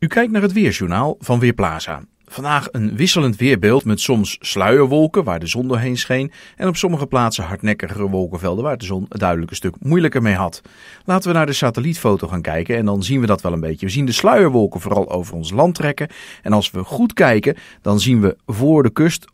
U kijkt naar het Weerjournaal van Weerplaza. Vandaag een wisselend weerbeeld met soms sluierwolken waar de zon doorheen scheen en op sommige plaatsen hardnekkigere wolkenvelden waar de zon het duidelijk een stuk moeilijker mee had. Laten we naar de satellietfoto gaan kijken en dan zien we dat wel een beetje. We zien de sluierwolken vooral over ons land trekken en als we goed kijken dan zien we voor de kust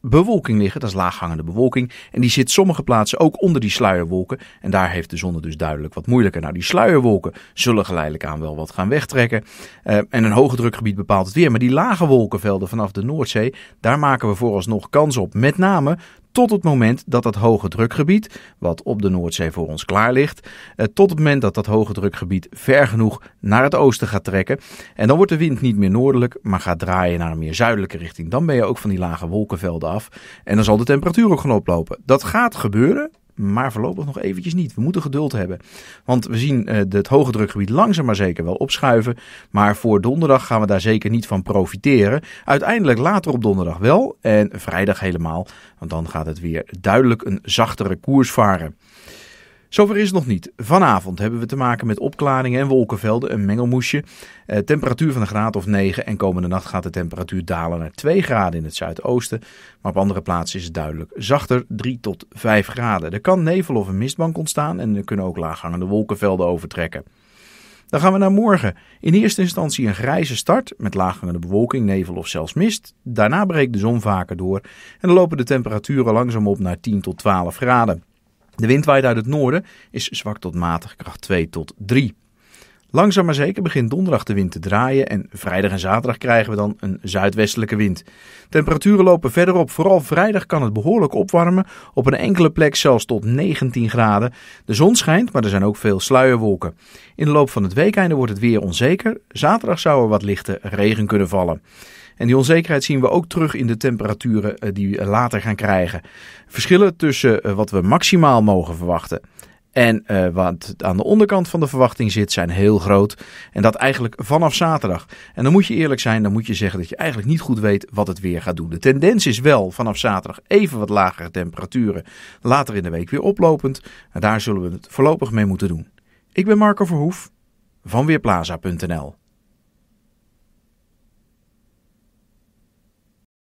bewolking liggen. Dat is laaghangende bewolking. En die zit sommige plaatsen ook onder die sluierwolken. En daar heeft de zon dus duidelijk wat moeilijker. Nou, die sluierwolken zullen geleidelijk aan wel wat gaan wegtrekken. Eh, en een hoge drukgebied bepaalt het weer. Maar die lage wolkenvelden vanaf de Noordzee, daar maken we vooralsnog kans op. Met name tot het moment dat dat hoge drukgebied, wat op de Noordzee voor ons klaar ligt, eh, tot het moment dat dat hoge drukgebied ver genoeg naar het oosten gaat trekken. En dan wordt de wind niet meer noordelijk, maar gaat draaien naar een meer zuidelijke richting. Dan ben je ook van die lage wolkenvelden af en dan zal de temperatuur ook gaan oplopen. Dat gaat gebeuren, maar voorlopig nog eventjes niet. We moeten geduld hebben. Want we zien eh, het hoge drukgebied langzaam maar zeker wel opschuiven. Maar voor donderdag gaan we daar zeker niet van profiteren. Uiteindelijk later op donderdag wel en vrijdag helemaal. Want dan gaat het weer duidelijk een zachtere koers varen. Zover is het nog niet. Vanavond hebben we te maken met opklaringen en wolkenvelden, een mengelmoesje. Eh, temperatuur van een graad of 9 en komende nacht gaat de temperatuur dalen naar 2 graden in het zuidoosten. Maar op andere plaatsen is het duidelijk zachter, 3 tot 5 graden. Er kan nevel of een mistbank ontstaan en er kunnen ook laaghangende wolkenvelden overtrekken. Dan gaan we naar morgen. In eerste instantie een grijze start met laaghangende bewolking, nevel of zelfs mist. Daarna breekt de zon vaker door en dan lopen de temperaturen langzaam op naar 10 tot 12 graden. De wind waait uit het noorden, is zwak tot matig, kracht 2 tot 3. Langzaam maar zeker begint donderdag de wind te draaien en vrijdag en zaterdag krijgen we dan een zuidwestelijke wind. Temperaturen lopen verder op, vooral vrijdag kan het behoorlijk opwarmen, op een enkele plek zelfs tot 19 graden. De zon schijnt, maar er zijn ook veel sluierwolken. In de loop van het weekende wordt het weer onzeker, zaterdag zou er wat lichte regen kunnen vallen. En die onzekerheid zien we ook terug in de temperaturen eh, die we later gaan krijgen. Verschillen tussen eh, wat we maximaal mogen verwachten en eh, wat aan de onderkant van de verwachting zit, zijn heel groot. En dat eigenlijk vanaf zaterdag. En dan moet je eerlijk zijn, dan moet je zeggen dat je eigenlijk niet goed weet wat het weer gaat doen. De tendens is wel vanaf zaterdag even wat lagere temperaturen. Later in de week weer oplopend. En daar zullen we het voorlopig mee moeten doen. Ik ben Marco Verhoef van Weerplaza.nl.